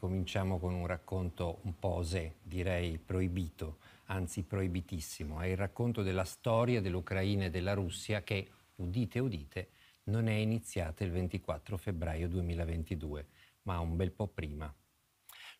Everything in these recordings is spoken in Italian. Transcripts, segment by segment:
Cominciamo con un racconto un po' osè, direi proibito, anzi proibitissimo. È il racconto della storia dell'Ucraina e della Russia che, udite udite, non è iniziata il 24 febbraio 2022, ma un bel po' prima.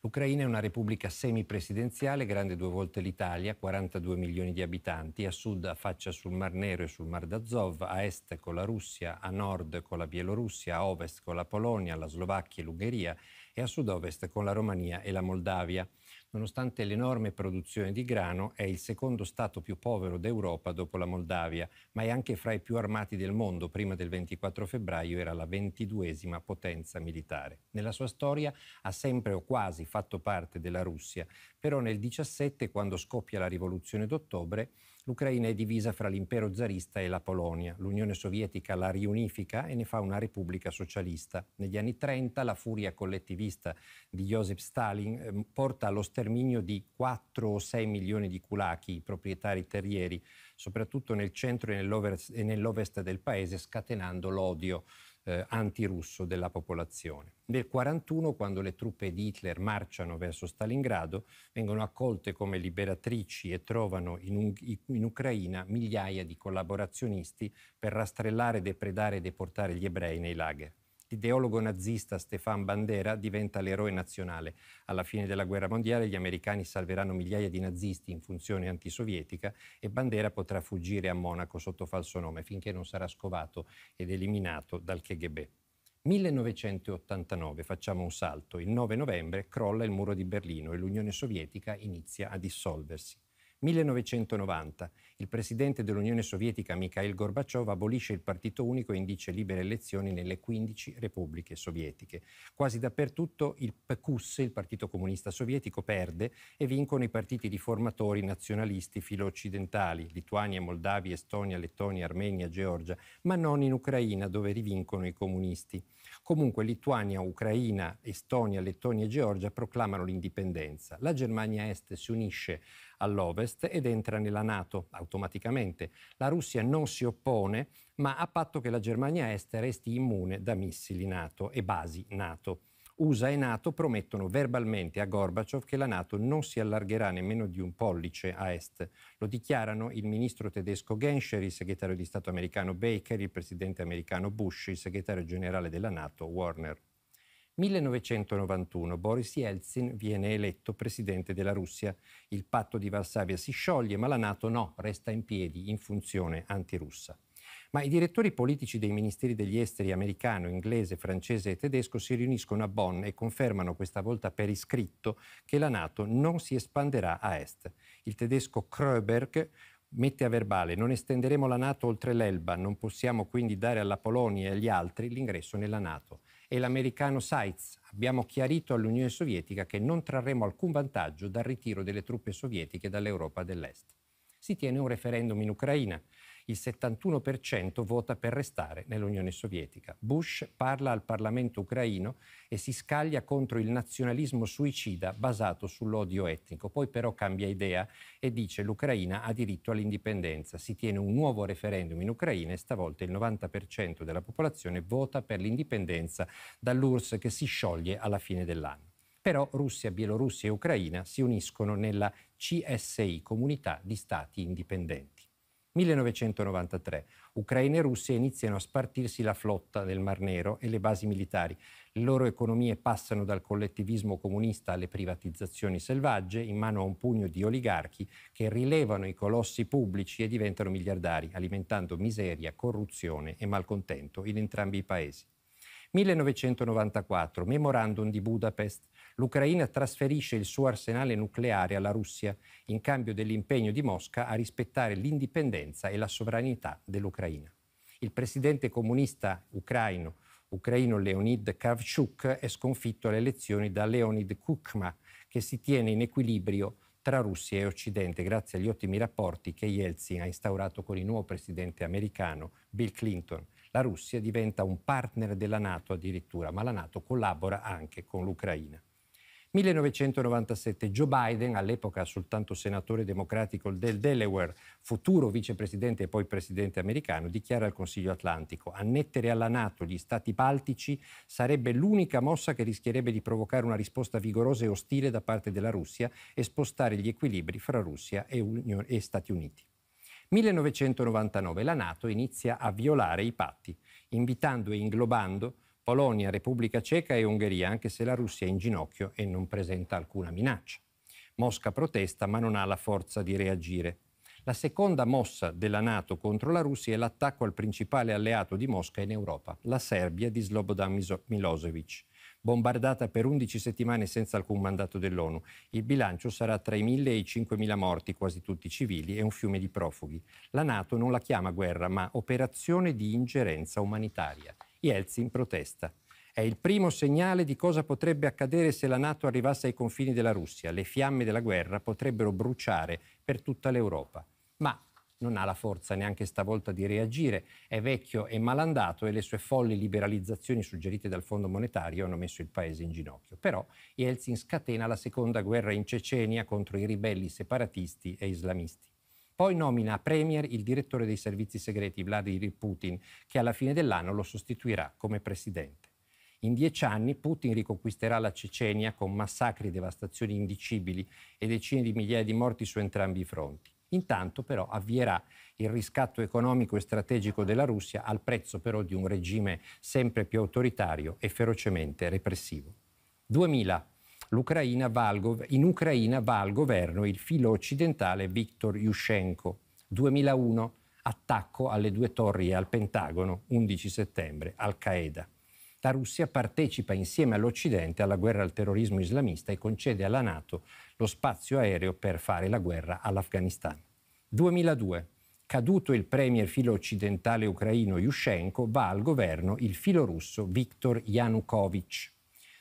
L'Ucraina è una repubblica semipresidenziale, grande due volte l'Italia, 42 milioni di abitanti, a sud affaccia sul Mar Nero e sul Mar d'Azov, a est con la Russia, a nord con la Bielorussia, a ovest con la Polonia, la Slovacchia e l'Ungheria e a sud-ovest con la Romania e la Moldavia. Nonostante l'enorme produzione di grano, è il secondo Stato più povero d'Europa dopo la Moldavia, ma è anche fra i più armati del mondo. Prima del 24 febbraio era la ventiduesima potenza militare. Nella sua storia ha sempre o quasi fatto parte della Russia, però nel 17, quando scoppia la rivoluzione d'ottobre, l'Ucraina è divisa fra l'impero zarista e la Polonia. L'Unione Sovietica la riunifica e ne fa una repubblica socialista. Negli anni 30 la furia collettivista di Joseph Stalin ehm, porta allo sterminio di 4 o 6 milioni di culachi, proprietari terrieri, soprattutto nel centro e nell'ovest del paese, scatenando l'odio eh, antirusso della popolazione. Nel 1941, quando le truppe di Hitler marciano verso Stalingrado, vengono accolte come liberatrici e trovano in, un, in Ucraina migliaia di collaborazionisti per rastrellare, depredare e deportare gli ebrei nei lager. L'ideologo nazista Stefan Bandera diventa l'eroe nazionale. Alla fine della guerra mondiale gli americani salveranno migliaia di nazisti in funzione antisovietica e Bandera potrà fuggire a Monaco sotto falso nome finché non sarà scovato ed eliminato dal KGB. 1989, facciamo un salto, il 9 novembre crolla il muro di Berlino e l'Unione Sovietica inizia a dissolversi. 1990. Il presidente dell'Unione Sovietica Mikhail Gorbaciov abolisce il partito unico e indice libere elezioni nelle 15 repubbliche sovietiche. Quasi dappertutto il PQS, il Partito Comunista Sovietico, perde e vincono i partiti riformatori nazionalisti filo-occidentali, Lituania, Moldavia, Estonia, Lettonia, Armenia, Georgia, ma non in Ucraina dove rivincono i comunisti. Comunque Lituania, Ucraina, Estonia, Lettonia e Georgia proclamano l'indipendenza. La Germania Est si unisce all'ovest ed entra nella Nato automaticamente. La Russia non si oppone, ma a patto che la Germania Est resti immune da missili NATO e basi NATO. USA e NATO promettono verbalmente a Gorbaciov che la NATO non si allargherà nemmeno di un pollice a est. Lo dichiarano il ministro tedesco Genscher, il segretario di Stato americano Baker, il presidente americano Bush, il segretario generale della NATO Warner. 1991 Boris Yeltsin viene eletto presidente della Russia. Il patto di Varsavia si scioglie, ma la Nato no, resta in piedi in funzione antirussa. Ma i direttori politici dei ministeri degli esteri americano, inglese, francese e tedesco si riuniscono a Bonn e confermano questa volta per iscritto che la Nato non si espanderà a est. Il tedesco Kröberg mette a verbale non estenderemo la Nato oltre l'Elba, non possiamo quindi dare alla Polonia e agli altri l'ingresso nella Nato e l'americano Seitz. Abbiamo chiarito all'Unione Sovietica che non trarremo alcun vantaggio dal ritiro delle truppe sovietiche dall'Europa dell'Est. Si tiene un referendum in Ucraina. Il 71% vota per restare nell'Unione Sovietica. Bush parla al Parlamento ucraino e si scaglia contro il nazionalismo suicida basato sull'odio etnico. Poi però cambia idea e dice l'Ucraina ha diritto all'indipendenza. Si tiene un nuovo referendum in Ucraina e stavolta il 90% della popolazione vota per l'indipendenza dall'URSS che si scioglie alla fine dell'anno. Però Russia, Bielorussia e Ucraina si uniscono nella CSI, Comunità di Stati Indipendenti. 1993. Ucraina e Russia iniziano a spartirsi la flotta del Mar Nero e le basi militari. Le loro economie passano dal collettivismo comunista alle privatizzazioni selvagge in mano a un pugno di oligarchi che rilevano i colossi pubblici e diventano miliardari, alimentando miseria, corruzione e malcontento in entrambi i paesi. 1994, memorandum di Budapest, l'Ucraina trasferisce il suo arsenale nucleare alla Russia in cambio dell'impegno di Mosca a rispettare l'indipendenza e la sovranità dell'Ucraina. Il presidente comunista ucraino, ucraino Leonid Kravchuk, è sconfitto alle elezioni da Leonid Kukma, che si tiene in equilibrio tra Russia e Occidente, grazie agli ottimi rapporti che Yeltsin ha instaurato con il nuovo presidente americano Bill Clinton la Russia diventa un partner della Nato addirittura, ma la Nato collabora anche con l'Ucraina. 1997 Joe Biden, all'epoca soltanto senatore democratico del Delaware, futuro vicepresidente e poi presidente americano, dichiara al Consiglio Atlantico annettere alla Nato gli stati baltici sarebbe l'unica mossa che rischierebbe di provocare una risposta vigorosa e ostile da parte della Russia e spostare gli equilibri fra Russia e, Unione, e Stati Uniti. 1999 la Nato inizia a violare i patti, invitando e inglobando Polonia, Repubblica Ceca e Ungheria, anche se la Russia è in ginocchio e non presenta alcuna minaccia. Mosca protesta ma non ha la forza di reagire. La seconda mossa della Nato contro la Russia è l'attacco al principale alleato di Mosca in Europa, la Serbia di Slobodan Milosevic bombardata per 11 settimane senza alcun mandato dell'ONU. Il bilancio sarà tra i 1.000 e i 5.000 morti, quasi tutti civili, e un fiume di profughi. La Nato non la chiama guerra, ma operazione di ingerenza umanitaria. Yeltsin protesta. È il primo segnale di cosa potrebbe accadere se la Nato arrivasse ai confini della Russia. Le fiamme della guerra potrebbero bruciare per tutta l'Europa. Ma non ha la forza neanche stavolta di reagire, è vecchio e malandato e le sue folli liberalizzazioni suggerite dal Fondo Monetario hanno messo il paese in ginocchio. Però Yeltsin scatena la seconda guerra in Cecenia contro i ribelli separatisti e islamisti. Poi nomina a premier il direttore dei servizi segreti Vladimir Putin, che alla fine dell'anno lo sostituirà come presidente. In dieci anni Putin riconquisterà la Cecenia con massacri, devastazioni indicibili e decine di migliaia di morti su entrambi i fronti. Intanto però avvierà il riscatto economico e strategico della Russia al prezzo però di un regime sempre più autoritario e ferocemente repressivo. 2000. Gov- in Ucraina va al governo il filo occidentale Viktor Yushchenko. 2001. Attacco alle due torri e al Pentagono, 11 settembre, Al-Qaeda la Russia partecipa insieme all'Occidente alla guerra al terrorismo islamista e concede alla Nato lo spazio aereo per fare la guerra all'Afghanistan. 2002. Caduto il premier filo occidentale ucraino Yushchenko, va al governo il filo russo Viktor Yanukovych.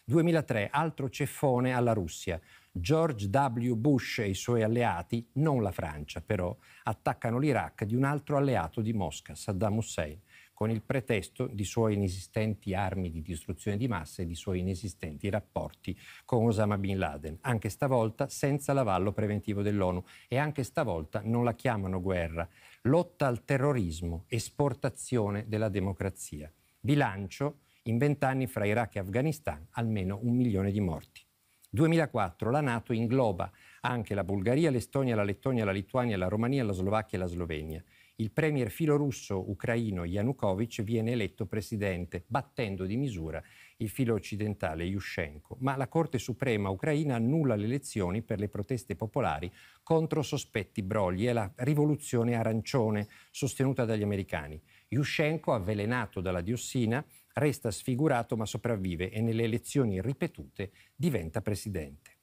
2003. Altro ceffone alla Russia. George W. Bush e i suoi alleati, non la Francia però, attaccano l'Iraq di un altro alleato di Mosca, Saddam Hussein con il pretesto di suoi inesistenti armi di distruzione di massa e di suoi inesistenti rapporti con Osama Bin Laden, anche stavolta senza l'avallo preventivo dell'ONU e anche stavolta non la chiamano guerra, lotta al terrorismo, esportazione della democrazia. Bilancio, in vent'anni fra Iraq e Afghanistan almeno un milione di morti. 2004 la Nato ingloba anche la Bulgaria, l'Estonia, la Lettonia, la Lituania, la Romania, la Slovacchia e la Slovenia. Il premier filorusso ucraino Yanukovych viene eletto presidente, battendo di misura il filo occidentale Yushchenko, ma la Corte Suprema ucraina annulla le elezioni per le proteste popolari contro sospetti brogli e la rivoluzione arancione sostenuta dagli americani. Yushchenko, avvelenato dalla diossina, resta sfigurato ma sopravvive e nelle elezioni ripetute diventa presidente.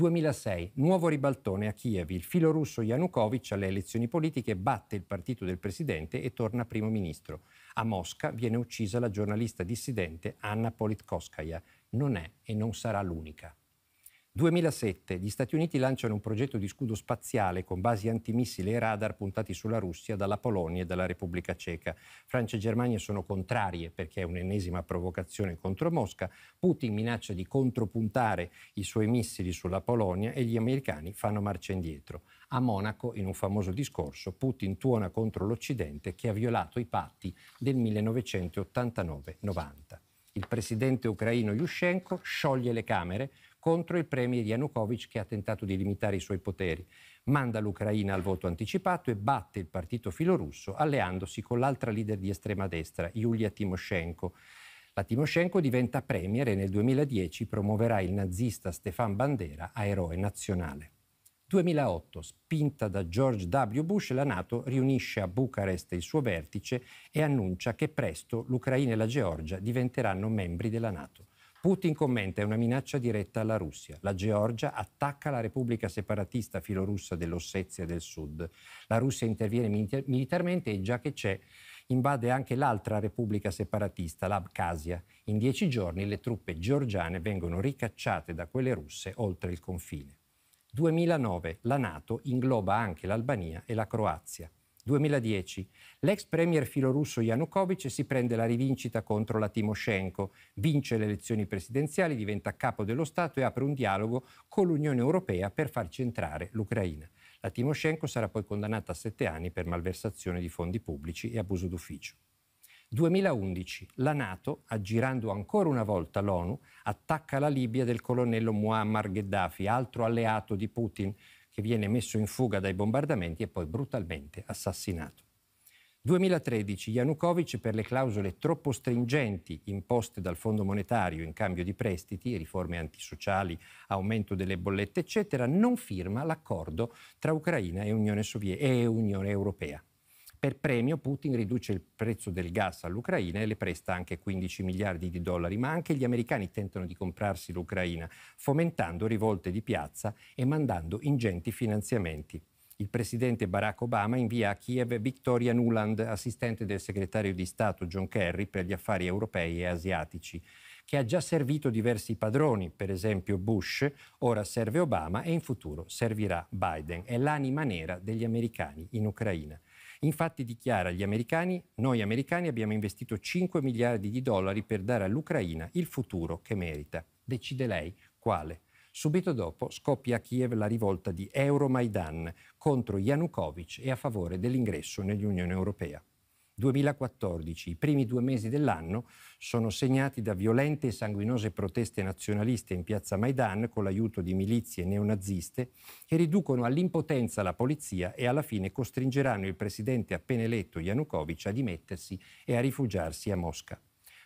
2006, nuovo ribaltone a Kiev. Il filo russo Yanukovych alle elezioni politiche batte il partito del presidente e torna primo ministro. A Mosca viene uccisa la giornalista dissidente Anna Politkovskaya. Non è e non sarà l'unica. 2007 gli Stati Uniti lanciano un progetto di scudo spaziale con basi antimissili e radar puntati sulla Russia dalla Polonia e dalla Repubblica Ceca. Francia e Germania sono contrarie perché è un'ennesima provocazione contro Mosca. Putin minaccia di contropuntare i suoi missili sulla Polonia e gli americani fanno marcia indietro. A Monaco, in un famoso discorso, Putin tuona contro l'Occidente che ha violato i patti del 1989-90. Il presidente ucraino Yushchenko scioglie le Camere contro il premier Yanukovych che ha tentato di limitare i suoi poteri. Manda l'Ucraina al voto anticipato e batte il partito filorusso alleandosi con l'altra leader di estrema destra, Yulia Timoshenko. La Timoshenko diventa premier e nel 2010 promuoverà il nazista Stefan Bandera a eroe nazionale. 2008, spinta da George W. Bush, la Nato riunisce a Bucarest il suo vertice e annuncia che presto l'Ucraina e la Georgia diventeranno membri della Nato. Putin commenta è una minaccia diretta alla Russia. La Georgia attacca la repubblica separatista filorussa dell'Ossetia del Sud. La Russia interviene militarmente e già che c'è invade anche l'altra repubblica separatista, l'Abkhazia. In dieci giorni le truppe georgiane vengono ricacciate da quelle russe oltre il confine. 2009 la Nato ingloba anche l'Albania e la Croazia. 2010. L'ex premier filorusso Yanukovych si prende la rivincita contro la Timoshenko, vince le elezioni presidenziali, diventa capo dello Stato e apre un dialogo con l'Unione Europea per far centrare l'Ucraina. La Timoshenko sarà poi condannata a sette anni per malversazione di fondi pubblici e abuso d'ufficio. 2011 la Nato, aggirando ancora una volta l'ONU, attacca la Libia del colonnello Muammar Gheddafi, altro alleato di Putin, che viene messo in fuga dai bombardamenti e poi brutalmente assassinato. 2013 Yanukovych per le clausole troppo stringenti imposte dal Fondo monetario in cambio di prestiti, riforme antisociali, aumento delle bollette, eccetera, non firma l'accordo tra Ucraina e Unione, Sovie- e Unione Europea. Per premio Putin riduce il prezzo del gas all'Ucraina e le presta anche 15 miliardi di dollari, ma anche gli americani tentano di comprarsi l'Ucraina, fomentando rivolte di piazza e mandando ingenti finanziamenti. Il presidente Barack Obama invia a Kiev Victoria Nuland, assistente del segretario di Stato John Kerry per gli affari europei e asiatici, che ha già servito diversi padroni, per esempio Bush, ora serve Obama e in futuro servirà Biden. È l'anima nera degli americani in Ucraina. Infatti dichiara agli americani, noi americani abbiamo investito 5 miliardi di dollari per dare all'Ucraina il futuro che merita. Decide lei quale. Subito dopo scoppia a Kiev la rivolta di Euromaidan contro Yanukovych e a favore dell'ingresso nell'Unione Europea. 2014, i primi due mesi dell'anno, sono segnati da violente e sanguinose proteste nazionaliste in piazza Maidan con l'aiuto di milizie neonaziste che riducono all'impotenza la polizia e alla fine costringeranno il presidente appena eletto Yanukovych a dimettersi e a rifugiarsi a Mosca.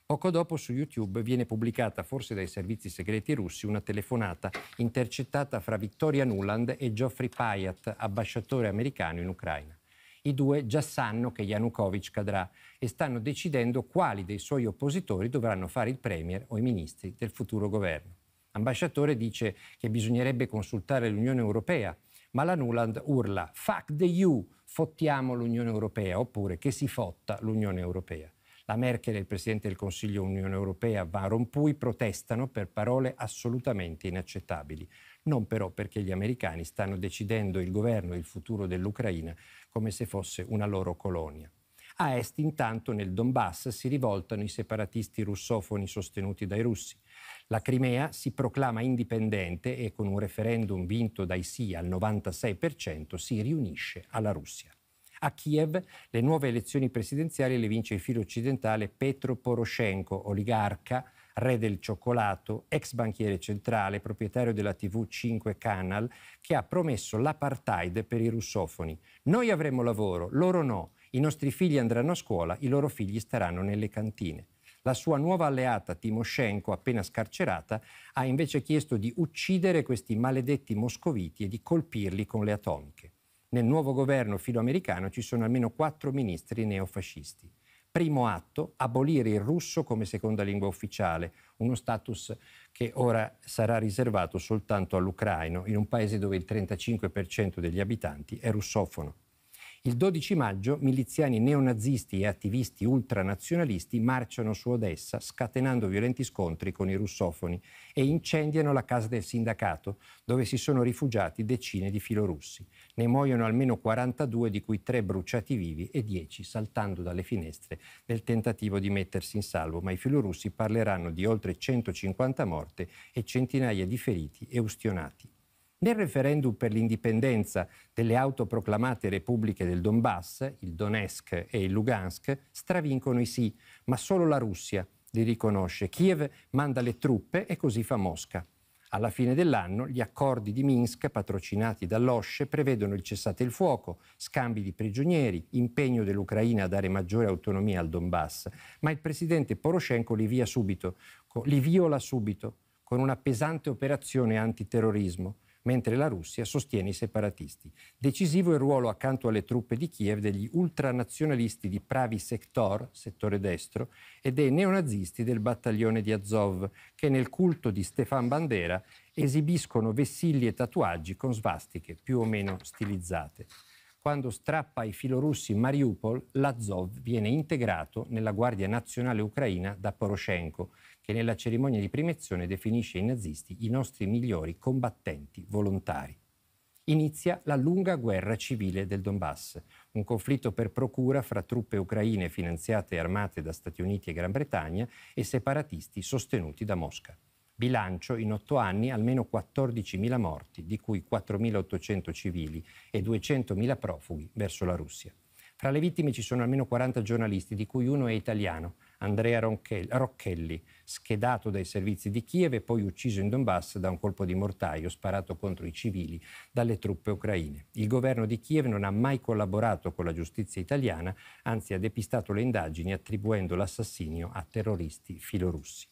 Poco dopo su YouTube viene pubblicata, forse dai servizi segreti russi, una telefonata intercettata fra Vittoria Nuland e Geoffrey Payat, ambasciatore americano in Ucraina i due già sanno che Yanukovych cadrà e stanno decidendo quali dei suoi oppositori dovranno fare il Premier o i ministri del futuro governo. L'ambasciatore dice che bisognerebbe consultare l'Unione Europea, ma la Nuland urla Fuck the EU, fottiamo l'Unione Europea, oppure che si fotta l'Unione Europea. La Merkel e il Presidente del Consiglio Unione Europea Van Rompuy protestano per parole assolutamente inaccettabili, non però perché gli americani stanno decidendo il governo e il futuro dell'Ucraina, come se fosse una loro colonia. A est, intanto, nel Donbass si rivoltano i separatisti russofoni sostenuti dai russi. La Crimea si proclama indipendente e con un referendum vinto dai sì al 96% si riunisce alla Russia. A Kiev le nuove elezioni presidenziali le vince il filo occidentale Petro Poroshenko, oligarca re del cioccolato, ex banchiere centrale, proprietario della TV 5 Canal, che ha promesso l'apartheid per i russofoni. Noi avremo lavoro, loro no. I nostri figli andranno a scuola, i loro figli staranno nelle cantine. La sua nuova alleata Timoshenko, appena scarcerata, ha invece chiesto di uccidere questi maledetti moscoviti e di colpirli con le atomiche. Nel nuovo governo filoamericano ci sono almeno quattro ministri neofascisti primo atto, abolire il russo come seconda lingua ufficiale, uno status che ora sarà riservato soltanto all'ucraino, in un paese dove il 35% degli abitanti è russofono. Il 12 maggio miliziani neonazisti e attivisti ultranazionalisti marciano su Odessa scatenando violenti scontri con i russofoni e incendiano la casa del sindacato dove si sono rifugiati decine di filorussi. Ne muoiono almeno 42 di cui 3 bruciati vivi e 10 saltando dalle finestre nel tentativo di mettersi in salvo, ma i filorussi parleranno di oltre 150 morte e centinaia di feriti e ustionati. Nel referendum per l'indipendenza delle autoproclamate repubbliche del Donbass, il Donetsk e il Lugansk, stravincono i sì, ma solo la Russia li riconosce. Kiev manda le truppe e così fa Mosca. Alla fine dell'anno gli accordi di Minsk, patrocinati dall'OSCE, prevedono il cessate il fuoco, scambi di prigionieri, impegno dell'Ucraina a dare maggiore autonomia al Donbass, ma il presidente Poroshenko li, via subito, li viola subito con una pesante operazione antiterrorismo mentre la Russia sostiene i separatisti. Decisivo il ruolo accanto alle truppe di Kiev degli ultranazionalisti di Pravi Sektor, settore destro, e dei neonazisti del battaglione di Azov, che nel culto di Stefan Bandera esibiscono vessilli e tatuaggi con svastiche più o meno stilizzate quando strappa ai filorussi Mariupol, l'Azov viene integrato nella Guardia Nazionale Ucraina da Poroshenko, che nella cerimonia di premiazione definisce i nazisti i nostri migliori combattenti volontari. Inizia la lunga guerra civile del Donbass, un conflitto per procura fra truppe ucraine finanziate e armate da Stati Uniti e Gran Bretagna e separatisti sostenuti da Mosca. Bilancio in otto anni almeno 14.000 morti, di cui 4.800 civili e 200.000 profughi verso la Russia. Fra le vittime ci sono almeno 40 giornalisti, di cui uno è italiano, Andrea Rocchelli, schedato dai servizi di Kiev e poi ucciso in Donbass da un colpo di mortaio sparato contro i civili dalle truppe ucraine. Il governo di Kiev non ha mai collaborato con la giustizia italiana, anzi ha depistato le indagini attribuendo l'assassinio a terroristi filorussi.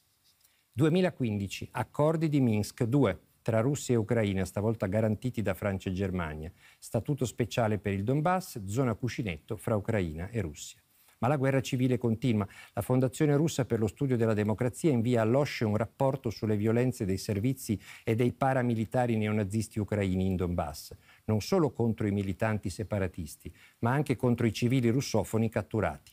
2015, accordi di Minsk 2 tra Russia e Ucraina, stavolta garantiti da Francia e Germania, statuto speciale per il Donbass, zona cuscinetto fra Ucraina e Russia ma la guerra civile continua. La Fondazione russa per lo studio della democrazia invia all'OSCE un rapporto sulle violenze dei servizi e dei paramilitari neonazisti ucraini in Donbass, non solo contro i militanti separatisti, ma anche contro i civili russofoni catturati.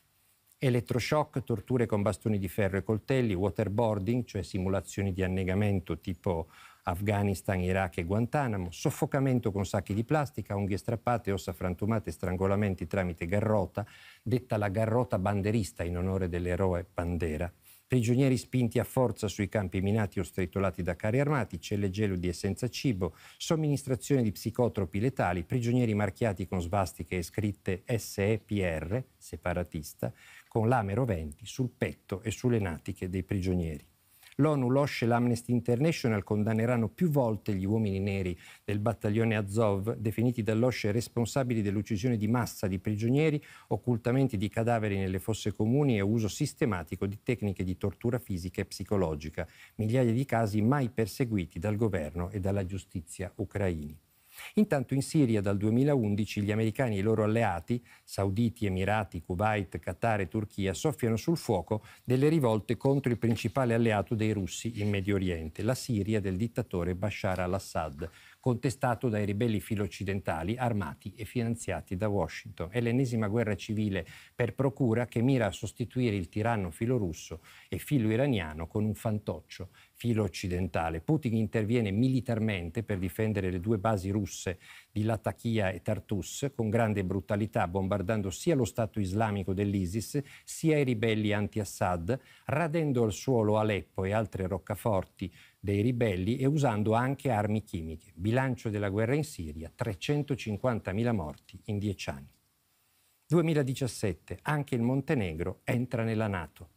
Elettroshock, torture con bastoni di ferro e coltelli, waterboarding, cioè simulazioni di annegamento tipo Afghanistan, Iraq e Guantanamo, soffocamento con sacchi di plastica, unghie strappate, ossa frantumate, strangolamenti tramite garrota, detta la garrota banderista in onore dell'eroe Bandera, prigionieri spinti a forza sui campi minati o stritolati da carri armati, celle gelidi e senza cibo, somministrazione di psicotropi letali, prigionieri marchiati con svastiche e scritte SEPR, separatista, con lame roventi sul petto e sulle natiche dei prigionieri. L'ONU, l'OSCE e l'Amnesty International condanneranno più volte gli uomini neri del battaglione Azov, definiti dall'OSCE responsabili dell'uccisione di massa di prigionieri, occultamenti di cadaveri nelle fosse comuni e uso sistematico di tecniche di tortura fisica e psicologica, migliaia di casi mai perseguiti dal governo e dalla giustizia ucraini. Intanto in Siria dal 2011 gli americani e i loro alleati, Sauditi, Emirati, Kuwait, Qatar e Turchia, soffiano sul fuoco delle rivolte contro il principale alleato dei russi in Medio Oriente, la Siria del dittatore Bashar al-Assad, contestato dai ribelli filo-occidentali armati e finanziati da Washington. È l'ennesima guerra civile per procura che mira a sostituire il tiranno filorusso e filo-iraniano con un fantoccio filo occidentale. Putin interviene militarmente per difendere le due basi russe di Latakia e Tartus con grande brutalità, bombardando sia lo Stato islamico dell'ISIS sia i ribelli anti-Assad, radendo al suolo Aleppo e altre roccaforti dei ribelli e usando anche armi chimiche. Bilancio della guerra in Siria, 350.000 morti in dieci anni. 2017, anche il Montenegro entra nella Nato.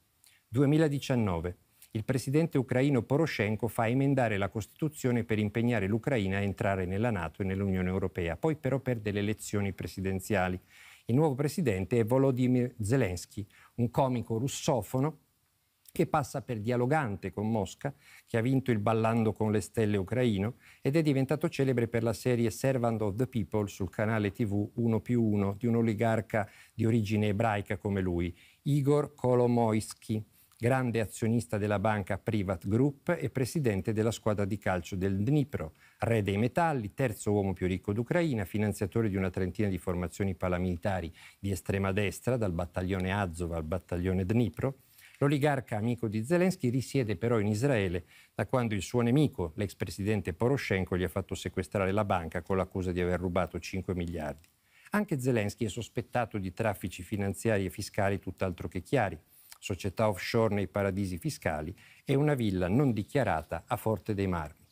2019, il presidente ucraino Poroshenko fa emendare la Costituzione per impegnare l'Ucraina a entrare nella Nato e nell'Unione Europea, poi però perde le elezioni presidenziali. Il nuovo presidente è Volodymyr Zelensky, un comico russofono che passa per dialogante con Mosca, che ha vinto il Ballando con le stelle ucraino ed è diventato celebre per la serie Servant of the People sul canale TV 1 più 1 di un oligarca di origine ebraica come lui, Igor Kolomoisky grande azionista della banca Privat Group e presidente della squadra di calcio del Dnipro, re dei metalli, terzo uomo più ricco d'Ucraina, finanziatore di una trentina di formazioni paramilitari di estrema destra, dal battaglione Azov al battaglione Dnipro. L'oligarca amico di Zelensky risiede però in Israele da quando il suo nemico, l'ex presidente Poroshenko, gli ha fatto sequestrare la banca con l'accusa di aver rubato 5 miliardi. Anche Zelensky è sospettato di traffici finanziari e fiscali tutt'altro che chiari società offshore nei paradisi fiscali e una villa non dichiarata a Forte dei Marmi.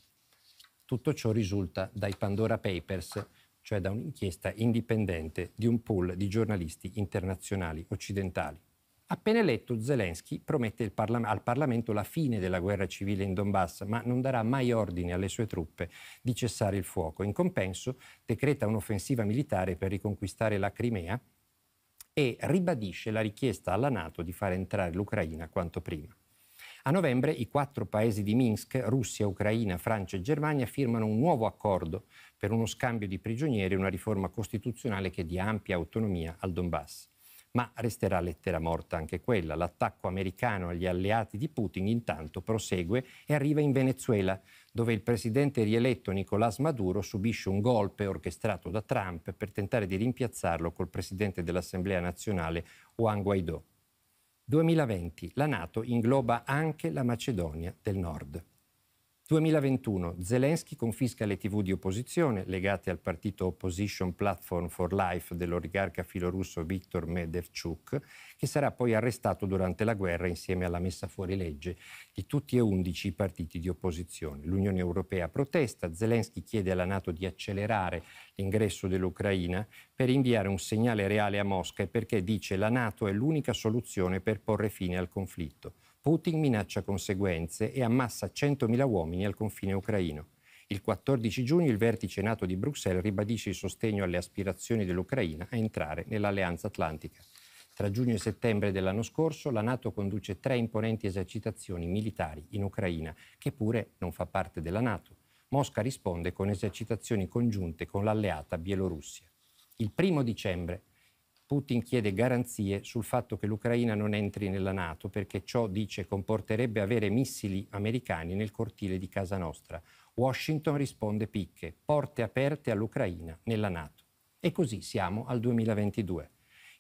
Tutto ciò risulta dai Pandora Papers, cioè da un'inchiesta indipendente di un pool di giornalisti internazionali occidentali. Appena eletto, Zelensky promette Parlam- al Parlamento la fine della guerra civile in Donbass, ma non darà mai ordine alle sue truppe di cessare il fuoco. In compenso, decreta un'offensiva militare per riconquistare la Crimea e ribadisce la richiesta alla Nato di far entrare l'Ucraina quanto prima. A novembre i quattro paesi di Minsk, Russia, Ucraina, Francia e Germania, firmano un nuovo accordo per uno scambio di prigionieri e una riforma costituzionale che dia ampia autonomia al Donbass. Ma resterà lettera morta anche quella. L'attacco americano agli alleati di Putin intanto prosegue e arriva in Venezuela, dove il presidente rieletto Nicolás Maduro subisce un golpe orchestrato da Trump per tentare di rimpiazzarlo col presidente dell'Assemblea nazionale Juan Guaidó. 2020 la Nato ingloba anche la Macedonia del Nord. 2021 Zelensky confisca le tv di opposizione legate al partito Opposition Platform for Life dell'oligarca filorusso Viktor Medevchuk, che sarà poi arrestato durante la guerra insieme alla messa fuori legge di tutti e undici i partiti di opposizione. L'Unione Europea protesta, Zelensky chiede alla Nato di accelerare l'ingresso dell'Ucraina per inviare un segnale reale a Mosca e perché dice la Nato è l'unica soluzione per porre fine al conflitto. Putin minaccia conseguenze e ammassa 100.000 uomini al confine ucraino. Il 14 giugno il vertice NATO di Bruxelles ribadisce il sostegno alle aspirazioni dell'Ucraina a entrare nell'Alleanza Atlantica. Tra giugno e settembre dell'anno scorso la Nato conduce tre imponenti esercitazioni militari in Ucraina, che pure non fa parte della Nato. Mosca risponde con esercitazioni congiunte con l'alleata Bielorussia. Il primo dicembre Putin chiede garanzie sul fatto che l'Ucraina non entri nella Nato perché ciò, dice, comporterebbe avere missili americani nel cortile di casa nostra. Washington risponde picche, porte aperte all'Ucraina nella Nato. E così siamo al 2022.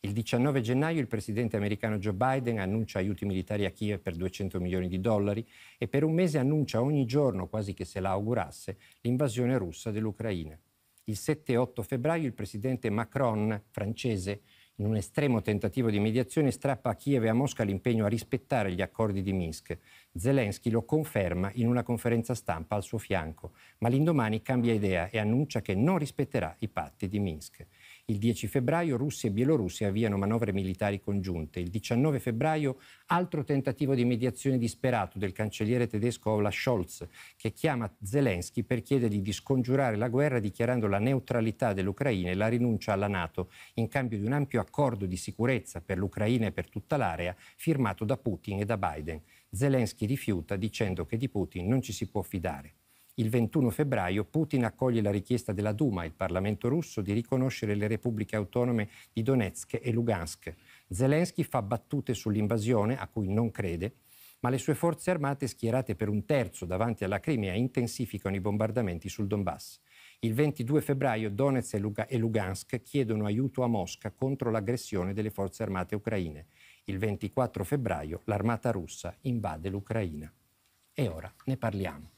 Il 19 gennaio il presidente americano Joe Biden annuncia aiuti militari a Kiev per 200 milioni di dollari e per un mese annuncia ogni giorno, quasi che se la augurasse, l'invasione russa dell'Ucraina. Il 7 e 8 febbraio il presidente Macron, francese, in un estremo tentativo di mediazione, strappa a Kiev e a Mosca l'impegno a rispettare gli accordi di Minsk. Zelensky lo conferma in una conferenza stampa al suo fianco, ma l'indomani cambia idea e annuncia che non rispetterà i patti di Minsk. Il 10 febbraio Russia e Bielorussia avviano manovre militari congiunte. Il 19 febbraio altro tentativo di mediazione disperato del cancelliere tedesco Olaf Scholz che chiama Zelensky per chiedergli di scongiurare la guerra dichiarando la neutralità dell'Ucraina e la rinuncia alla Nato in cambio di un ampio accordo di sicurezza per l'Ucraina e per tutta l'area firmato da Putin e da Biden. Zelensky rifiuta dicendo che di Putin non ci si può fidare. Il 21 febbraio Putin accoglie la richiesta della Duma, il Parlamento russo, di riconoscere le repubbliche autonome di Donetsk e Lugansk. Zelensky fa battute sull'invasione, a cui non crede, ma le sue forze armate schierate per un terzo davanti alla Crimea intensificano i bombardamenti sul Donbass. Il 22 febbraio Donetsk e Lugansk chiedono aiuto a Mosca contro l'aggressione delle forze armate ucraine. Il 24 febbraio l'armata russa invade l'Ucraina. E ora ne parliamo.